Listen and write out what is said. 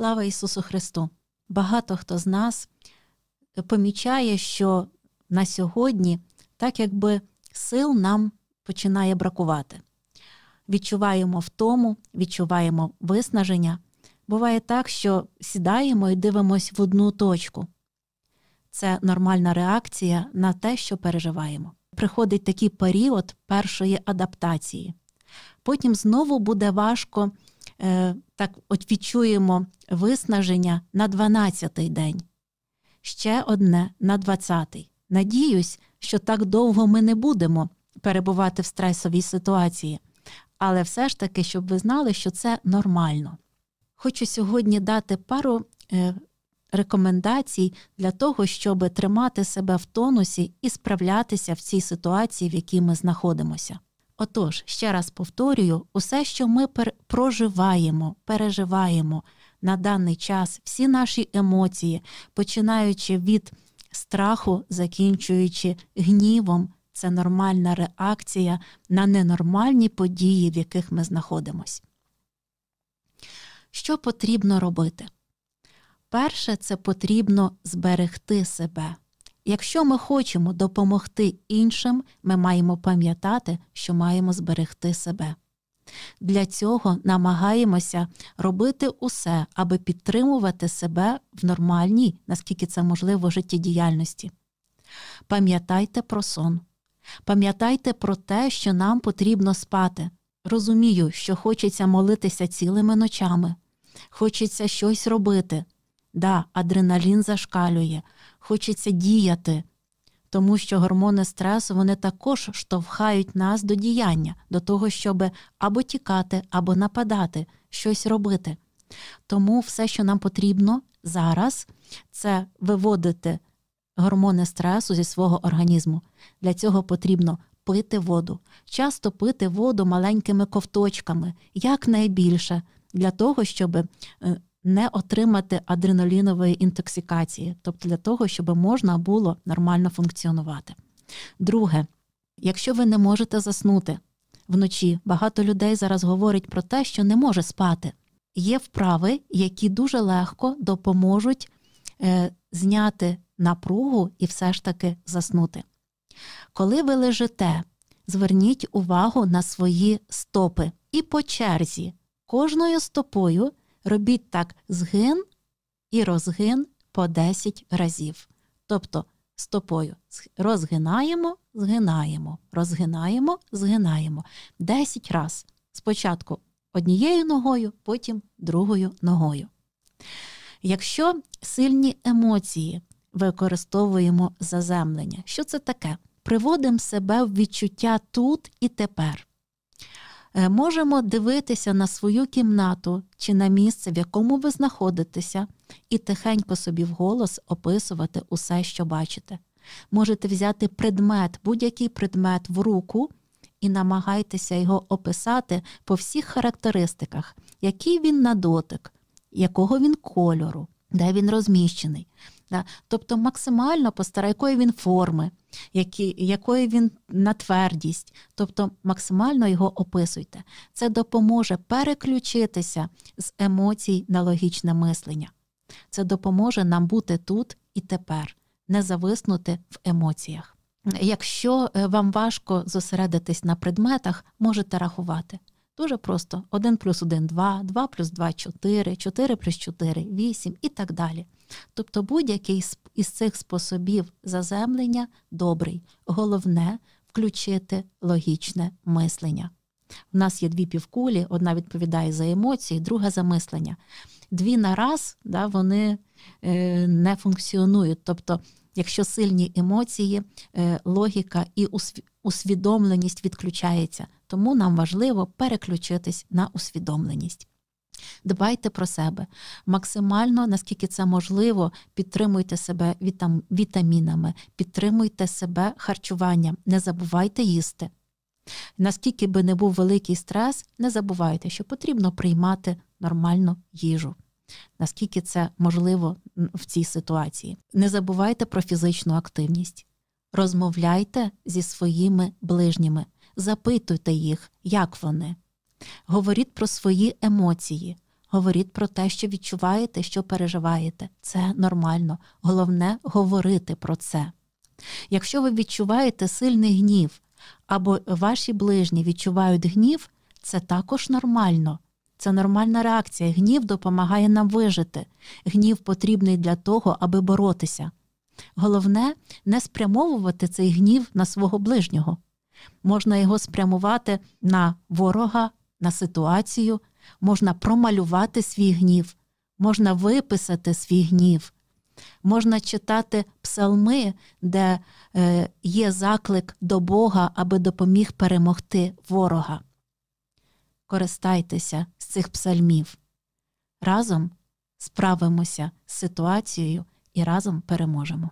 Слава Ісусу Христу! Багато хто з нас помічає, що на сьогодні так якби сил нам починає бракувати. Відчуваємо втому, відчуваємо виснаження. Буває так, що сідаємо і дивимося в одну точку. Це нормальна реакція на те, що переживаємо. Приходить такий період першої адаптації. Потім знову буде важко Е, так от відчуємо виснаження на 12-й день, ще одне на 20-й. Надіюсь, що так довго ми не будемо перебувати в стресовій ситуації, але все ж таки, щоб ви знали, що це нормально. Хочу сьогодні дати пару е, рекомендацій для того, щоб тримати себе в тонусі і справлятися в цій ситуації, в якій ми знаходимося. Отож, ще раз повторюю, усе, що ми пер- проживаємо, переживаємо на даний час, всі наші емоції, починаючи від страху, закінчуючи гнівом, це нормальна реакція на ненормальні події, в яких ми знаходимось. Що потрібно робити? Перше, це потрібно зберегти себе. Якщо ми хочемо допомогти іншим, ми маємо пам'ятати, що маємо зберегти себе. Для цього намагаємося робити усе, аби підтримувати себе в нормальній, наскільки це можливо, життєдіяльності. Пам'ятайте про сон, пам'ятайте про те, що нам потрібно спати. Розумію, що хочеться молитися цілими ночами, хочеться щось робити, Да, адреналін зашкалює, хочеться діяти, тому що гормони стресу вони також штовхають нас до діяння, до того, щоб або тікати, або нападати, щось робити. Тому все, що нам потрібно зараз, це виводити гормони стресу зі свого організму. Для цього потрібно пити воду, часто пити воду маленькими ковточками, якнайбільше, для того, щоб е, не отримати адреналінової інтоксикації, тобто для того, щоб можна було нормально функціонувати. Друге, якщо ви не можете заснути вночі, багато людей зараз говорить про те, що не може спати. Є вправи, які дуже легко допоможуть е, зняти напругу і все ж таки заснути. Коли ви лежите, зверніть увагу на свої стопи і по черзі, кожною стопою Робіть так згин і розгин по 10 разів. Тобто стопою розгинаємо, згинаємо, розгинаємо, згинаємо 10 раз. Спочатку однією ногою, потім другою ногою. Якщо сильні емоції використовуємо заземлення, що це таке? Приводимо себе в відчуття тут і тепер. Е, можемо дивитися на свою кімнату чи на місце, в якому ви знаходитеся, і тихенько собі вголос описувати усе, що бачите. Можете взяти предмет, будь-який предмет в руку. І намагайтеся його описати по всіх характеристиках, який він на дотик, якого він кольору, де він розміщений, Тобто максимально постара, якої він форми, які, якої він на твердість, тобто максимально його описуйте. Це допоможе переключитися з емоцій на логічне мислення. Це допоможе нам бути тут і тепер, не зависнути в емоціях. Якщо е, вам важко зосередитись на предметах, можете рахувати. Дуже просто: 1 плюс 1 – 2, 2 плюс 2 – 4, 4 плюс 4 – 8 і так далі. Тобто будь-який із цих способів заземлення добрий. Головне включити логічне мислення. У нас є дві півкулі: одна відповідає за емоції, друга за мислення. Дві на раз да, вони е, не функціонують. Тобто, якщо сильні емоції, е, логіка і усвідомленість відключається, тому нам важливо переключитись на усвідомленість. Дбайте про себе максимально, наскільки це можливо, підтримуйте себе вітам, вітамінами, підтримуйте себе харчуванням, не забувайте їсти. Наскільки би не був великий стрес, не забувайте, що потрібно приймати нормальну їжу. Наскільки це можливо в цій ситуації? Не забувайте про фізичну активність, розмовляйте зі своїми ближніми, запитуйте їх, як вони. Говоріть про свої емоції, говоріть про те, що відчуваєте, що переживаєте. Це нормально. Головне говорити про це. Якщо ви відчуваєте сильний гнів, або ваші ближні відчувають гнів, це також нормально. Це нормальна реакція. Гнів допомагає нам вижити. Гнів потрібний для того, аби боротися. Головне не спрямовувати цей гнів на свого ближнього. Можна його спрямувати на ворога на ситуацію, можна промалювати свій гнів, можна виписати свій гнів, можна читати псалми, де е, є заклик до Бога, аби допоміг перемогти ворога. Користайтеся з цих псальмів. Разом справимося з ситуацією і разом переможемо.